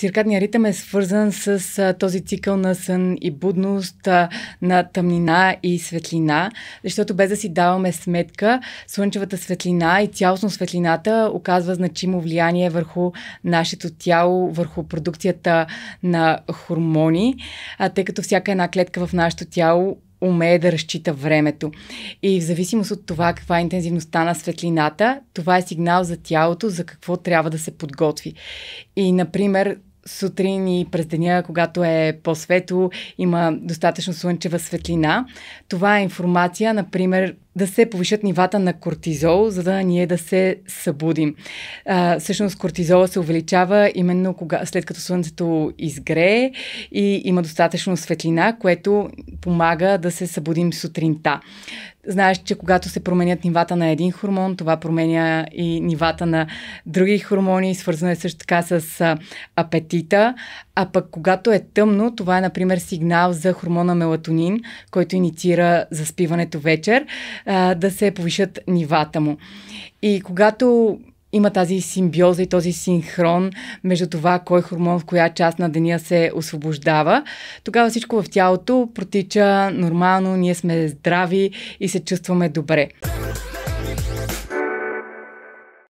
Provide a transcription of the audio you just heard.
Циркадният ритъм е свързан с а, този цикъл на сън и будност, а, на тъмнина и светлина, защото без да си даваме сметка, слънчевата светлина и цялостно светлината оказва значимо влияние върху нашето тяло, върху продукцията на хормони, а, тъй като всяка една клетка в нашето тяло умее да разчита времето. И в зависимост от това каква е интензивността на светлината, това е сигнал за тялото за какво трябва да се подготви. И, например, сутрин и през деня, когато е по-светло, има достатъчно слънчева светлина. Това е информация, например, да се повишат нивата на кортизол, за да ние да се събудим. А, всъщност кортизола се увеличава именно кога, след като слънцето изгрее и има достатъчно светлина, което помага да се събудим сутринта. Знаеш, че когато се променят нивата на един хормон, това променя и нивата на други хормони, свързано е също така с апетита. А пък когато е тъмно, това е, например, сигнал за хормона мелатонин, който инициира заспиването вечер, да се повишат нивата му. И когато има тази симбиоза и този синхрон между това кой хормон в коя част на деня се освобождава, тогава всичко в тялото протича нормално, ние сме здрави и се чувстваме добре.